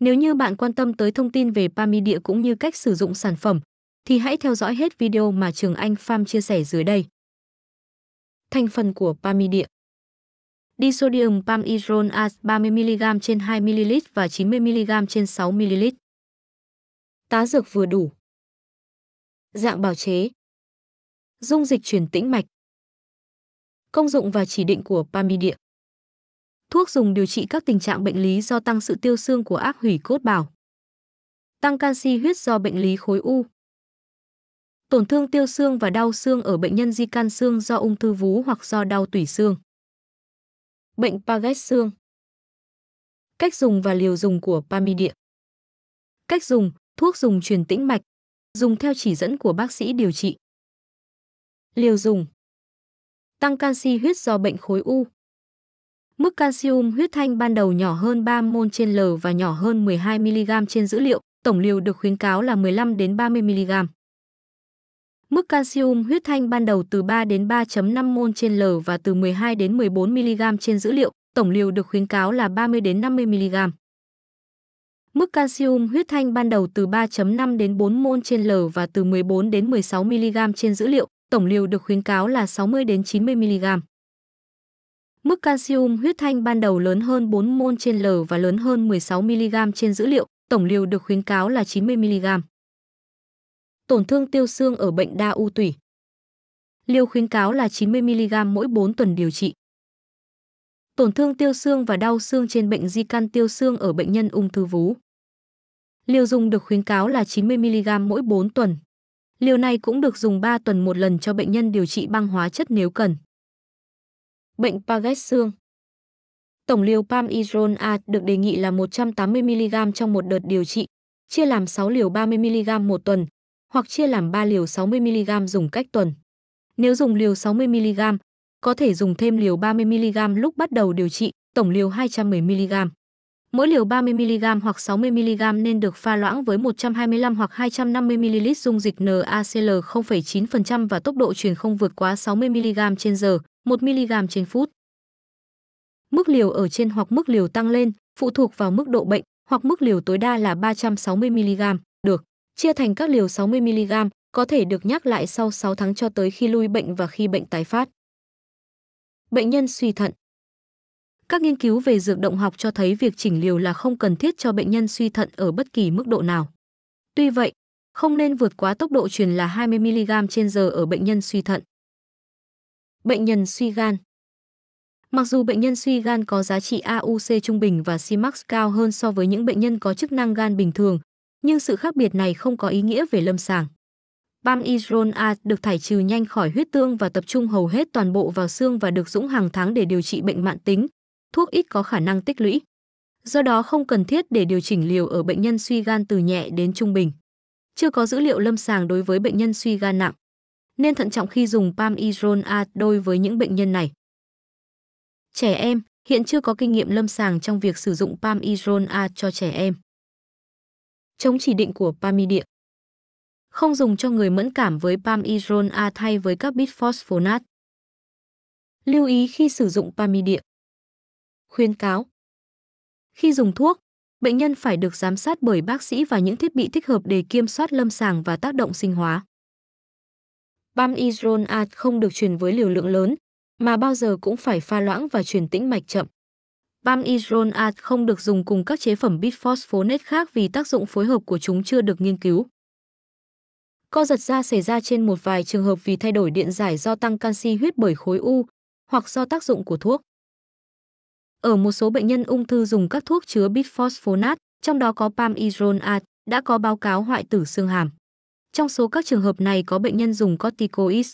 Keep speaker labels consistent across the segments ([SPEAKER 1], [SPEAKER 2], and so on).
[SPEAKER 1] Nếu như bạn quan tâm tới thông tin về Pamidia cũng như cách sử dụng sản phẩm, thì hãy theo dõi hết video mà Trường Anh Farm chia sẻ dưới đây. Thành phần của Pamidia Disodium palmiron as
[SPEAKER 2] 30mg trên 2ml và 90mg trên 6ml. Tá dược vừa đủ. Dạng bào chế. Dung dịch truyền tĩnh mạch. Công dụng và chỉ định của Pamidia thuốc dùng điều trị các
[SPEAKER 1] tình trạng bệnh lý do tăng sự tiêu xương của ác hủy cốt bào, Tăng canxi huyết do bệnh lý khối u. Tổn thương tiêu xương và đau xương ở bệnh nhân di căn xương do
[SPEAKER 2] ung thư vú hoặc do đau tủy xương. Bệnh Paget xương. Cách dùng và liều dùng của Pamidia. Cách dùng, thuốc dùng truyền tĩnh mạch, dùng theo chỉ dẫn của bác sĩ điều trị. Liều dùng. Tăng canxi huyết do bệnh khối u. Mức calcium huyết thanh ban đầu
[SPEAKER 1] nhỏ hơn 3 mol trên L và nhỏ hơn 12 mg trên dữ liệu, tổng liều được khuyến cáo là 15 đến 30 mg. Mức calcium huyết thanh ban đầu từ 3 đến 3.5 mol trên L và từ 12 đến 14 mg trên dữ liệu, tổng liều được khuyến cáo là 30 đến 50 mg. Mức calcium huyết thanh ban đầu từ 3.5 đến 4 mol trên L và từ 14 đến 16 mg trên dữ liệu, tổng liều được khuyến cáo là 60 đến 90 mg. Mức calcium huyết thanh ban đầu lớn hơn 4 mol trên L và lớn hơn 16 mg trên dữ liệu, tổng liều được khuyến cáo là 90 mg.
[SPEAKER 2] Tổn thương tiêu xương ở bệnh đa u tủy. Liều khuyến cáo là 90 mg mỗi 4 tuần điều trị. Tổn thương tiêu xương và đau xương trên
[SPEAKER 1] bệnh di căn tiêu xương ở bệnh nhân ung thư vú. Liều dùng được khuyến cáo là 90 mg mỗi 4 tuần. Liều này cũng được dùng 3 tuần một lần cho bệnh nhân điều trị băng hóa chất nếu cần bệnh Paget xương. Tổng liều Pamidron A được đề nghị là 180mg trong một đợt điều trị, chia làm 6 liều 30mg một tuần, hoặc chia làm 3 liều 60mg dùng cách tuần. Nếu dùng liều 60mg, có thể dùng thêm liều 30mg lúc bắt đầu điều trị, tổng liều 210mg. Mỗi liều 30mg hoặc 60mg nên được pha loãng với 125 hoặc 250ml dung dịch NaCl 0,9% và tốc độ truyền không vượt quá 60mg trên giờ. 1mg trên phút. Mức liều ở trên hoặc mức liều tăng lên phụ thuộc vào mức độ bệnh hoặc mức liều tối đa là 360mg, được chia thành các liều 60mg có thể được nhắc lại sau 6 tháng cho tới khi lui bệnh và khi bệnh tái phát. Bệnh nhân suy thận Các nghiên cứu về dược động học cho thấy việc chỉnh liều là không cần thiết cho bệnh nhân suy thận ở bất kỳ mức độ nào. Tuy vậy, không nên vượt quá tốc độ truyền là 20mg trên giờ ở bệnh nhân suy thận. Bệnh nhân suy gan Mặc dù bệnh nhân suy gan có giá trị AUC trung bình và Cmax cao hơn so với những bệnh nhân có chức năng gan bình thường, nhưng sự khác biệt này không có ý nghĩa về lâm sàng. Bamidron A được thải trừ nhanh khỏi huyết tương và tập trung hầu hết toàn bộ vào xương và được dũng hàng tháng để điều trị bệnh mạng tính, thuốc ít có khả năng tích lũy. Do đó không cần thiết để điều chỉnh liều ở bệnh nhân suy gan từ nhẹ đến trung bình. Chưa có dữ liệu lâm sàng đối với bệnh nhân suy gan nặng nên thận trọng khi dùng Pamidron A đôi với những bệnh nhân này. Trẻ em hiện chưa có kinh nghiệm lâm sàng trong việc sử dụng Pamidron A cho trẻ em. Chống chỉ định của Pamidie
[SPEAKER 2] Không dùng cho người mẫn cảm với Pamidron A thay với các bisphosphonates. Lưu ý khi sử dụng Pamidie Khuyến cáo Khi dùng thuốc, bệnh nhân phải được giám sát bởi bác sĩ và những thiết bị thích hợp để kiểm soát
[SPEAKER 1] lâm sàng và tác động sinh hóa. Bam Israel Art không được truyền với liều lượng lớn, mà bao giờ cũng phải pha loãng và truyền tĩnh mạch chậm. Bam Israel Art không được dùng cùng các chế phẩm bisphosphonet khác vì tác dụng phối hợp của chúng chưa được nghiên cứu. Co giật da xảy ra trên một vài trường hợp vì thay đổi điện giải do tăng canxi huyết bởi khối u hoặc do tác dụng của thuốc. Ở một số bệnh nhân ung thư dùng các thuốc chứa bisphosphonat, trong đó có pamironat, đã có báo cáo hoại tử xương hàm. Trong số các trường hợp này có bệnh nhân dùng corticoids,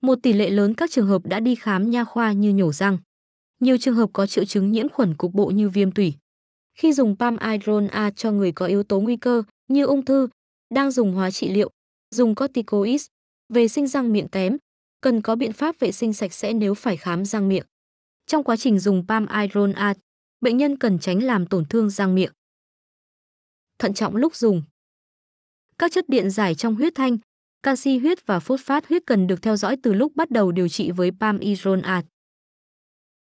[SPEAKER 1] Một tỷ lệ lớn các trường hợp đã đi khám nha khoa như nhổ răng. Nhiều trường hợp có triệu chứng nhiễm khuẩn cục bộ như viêm tủy. Khi dùng pamidron A cho người có yếu tố nguy cơ như ung thư, đang dùng hóa trị liệu, dùng corticoids, vệ sinh răng miệng kém, cần có biện pháp vệ sinh sạch sẽ nếu phải khám răng miệng. Trong quá trình dùng pamidron A, bệnh nhân cần tránh làm tổn thương răng miệng. Thận trọng lúc dùng các chất điện giải trong huyết thanh, canxi huyết và phốt phát huyết cần được theo dõi từ lúc bắt đầu điều trị với pamironate.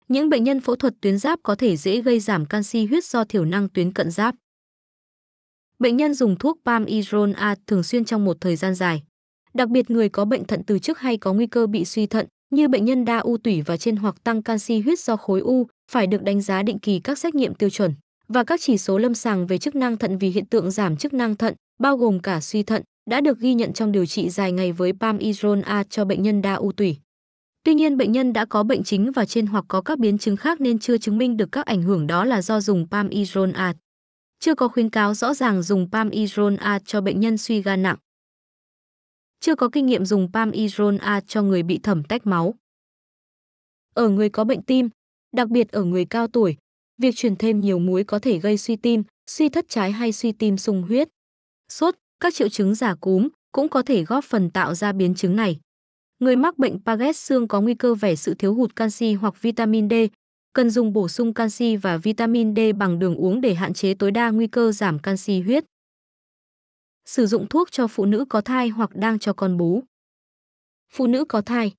[SPEAKER 1] Những bệnh nhân phẫu thuật tuyến giáp có thể dễ gây giảm canxi huyết do thiểu năng tuyến cận giáp. Bệnh nhân dùng thuốc pamironate thường xuyên trong một thời gian dài. Đặc biệt người có bệnh thận từ trước hay có nguy cơ bị suy thận, như bệnh nhân đa u tủy và trên hoặc tăng canxi huyết do khối u, phải được đánh giá định kỳ các xét nghiệm tiêu chuẩn và các chỉ số lâm sàng về chức năng thận vì hiện tượng giảm chức năng thận, bao gồm cả suy thận, đã được ghi nhận trong điều trị dài ngày với PAM A cho bệnh nhân đa u tủy. Tuy nhiên, bệnh nhân đã có bệnh chính và trên hoặc có các biến chứng khác nên chưa chứng minh được các ảnh hưởng đó là do dùng PAM A. Chưa có khuyến cáo rõ ràng dùng PAM A cho bệnh nhân suy
[SPEAKER 2] gan nặng. Chưa có kinh nghiệm dùng PAM A cho người bị thẩm tách máu. Ở người có bệnh tim, đặc biệt ở người cao tuổi, việc truyền
[SPEAKER 1] thêm nhiều muối có thể gây suy tim, suy thất trái hay suy tim sung huyết sốt, các triệu chứng giả cúm cũng có thể góp phần tạo ra biến chứng này. Người mắc bệnh Paget xương có nguy cơ vẻ sự thiếu hụt canxi hoặc vitamin D, cần dùng bổ sung canxi và vitamin D bằng đường uống để hạn chế tối đa nguy cơ giảm canxi huyết. Sử dụng thuốc cho phụ nữ có thai hoặc đang cho con bú. Phụ nữ có thai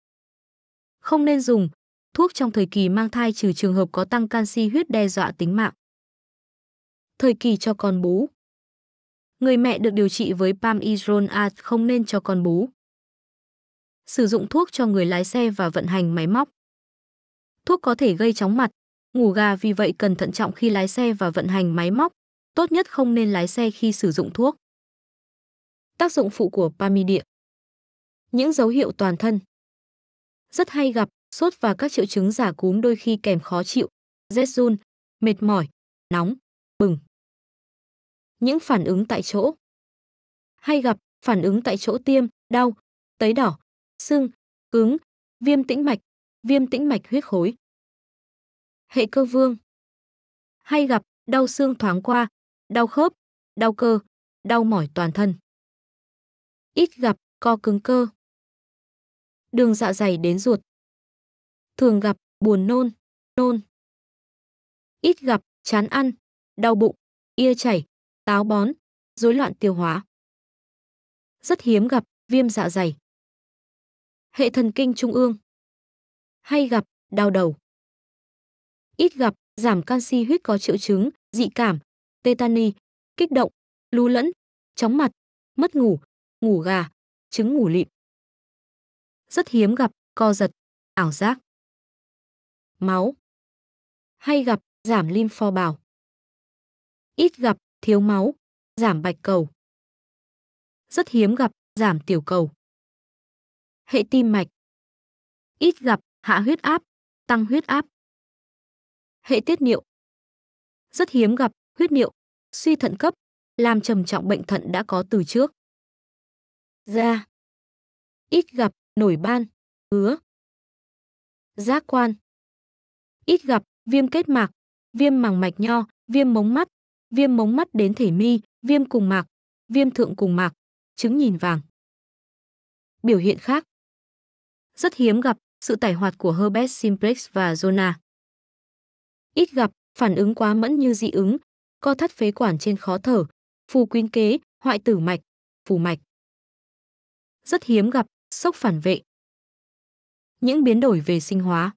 [SPEAKER 1] Không nên dùng thuốc trong thời kỳ mang thai trừ trường hợp có tăng canxi huyết đe dọa tính mạng.
[SPEAKER 2] Thời kỳ cho con bú Người mẹ được điều trị với Pamidronate không nên cho con bú. Sử dụng thuốc cho người lái xe và
[SPEAKER 1] vận hành máy móc. Thuốc có thể gây chóng mặt, ngủ gà vì vậy cần thận trọng khi
[SPEAKER 2] lái xe và vận hành máy móc, tốt nhất không nên lái xe khi sử dụng thuốc. Tác dụng phụ của pamidie. Những dấu hiệu toàn thân. Rất hay gặp sốt và các triệu chứng giả cúm đôi khi kèm khó chịu, rét run, mệt mỏi, nóng, bừng những phản ứng tại chỗ. Hay gặp phản ứng tại chỗ tiêm, đau, tấy đỏ, sưng, cứng, viêm tĩnh mạch, viêm tĩnh mạch huyết khối. Hệ cơ vương hay gặp đau xương thoáng qua, đau khớp, đau cơ, đau mỏi toàn thân. Ít gặp co cứng cơ. Đường dạ dày đến ruột. Thường gặp buồn nôn, nôn. Ít gặp chán ăn, đau bụng, ia chảy, táo bón, rối loạn tiêu hóa. Rất hiếm gặp viêm dạ dày. Hệ thần kinh trung ương. Hay gặp đau đầu. Ít gặp giảm canxi huyết có triệu chứng dị cảm, tetani, kích động, lú lẫn, chóng mặt, mất ngủ, ngủ gà, chứng ngủ lịm. Rất hiếm gặp co giật, ảo giác. Máu. Hay gặp giảm lympho bào. Ít gặp thiếu máu, giảm bạch cầu. Rất hiếm gặp, giảm tiểu cầu. Hệ tim mạch. Ít gặp, hạ huyết áp, tăng huyết áp. Hệ tiết niệu. Rất hiếm gặp, huyết niệu, suy thận cấp, làm trầm trọng bệnh thận đã có từ trước. Da. Ít gặp, nổi ban, ngứa. Giác quan. Ít gặp, viêm kết mạc, viêm màng mạch nho, viêm mống mắt, viêm mống mắt đến thể mi, viêm cùng mạc, viêm thượng cùng mạc, chứng nhìn vàng. Biểu hiện khác Rất hiếm gặp sự tải hoạt của herpes simplex và zona. Ít gặp phản ứng quá mẫn như dị ứng, co thắt phế quản trên khó thở, phù quyến kế, hoại tử mạch, phù mạch. Rất hiếm gặp sốc phản vệ. Những biến đổi về sinh hóa.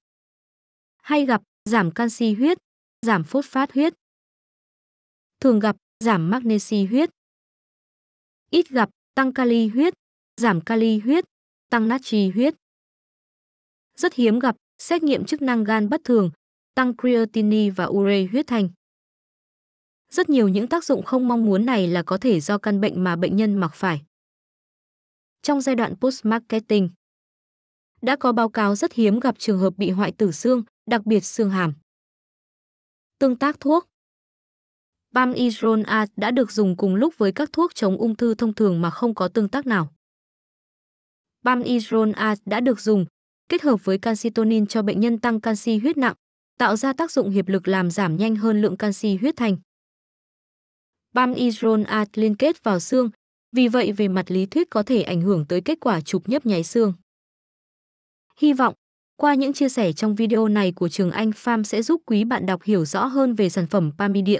[SPEAKER 2] Hay gặp giảm canxi huyết, giảm phốt phát huyết, thường gặp giảm magnesi huyết. Ít gặp tăng kali huyết, giảm kali huyết, tăng natri huyết.
[SPEAKER 1] Rất hiếm gặp xét nghiệm chức năng gan bất thường, tăng creatinine và ure huyết thành. Rất nhiều những tác dụng không mong muốn này là có thể do căn bệnh mà bệnh nhân mắc phải.
[SPEAKER 2] Trong giai đoạn post-marketing, đã có báo cáo rất hiếm gặp trường hợp bị hoại tử xương, đặc biệt xương hàm. Tương tác thuốc
[SPEAKER 1] Pamidronate đã được dùng cùng lúc với các thuốc chống ung thư thông thường mà không có tương tác nào. Pamidronate đã được dùng kết hợp với calcitonin cho bệnh nhân tăng canxi huyết nặng, tạo ra tác dụng hiệp lực làm giảm nhanh hơn lượng canxi huyết thành. Pamidronate liên kết vào xương, vì vậy về mặt lý thuyết có thể ảnh hưởng tới kết quả chụp nhấp nháy xương. Hy vọng, qua những chia sẻ trong video này của Trường Anh Pham sẽ giúp quý bạn đọc hiểu rõ hơn về sản phẩm Pamidie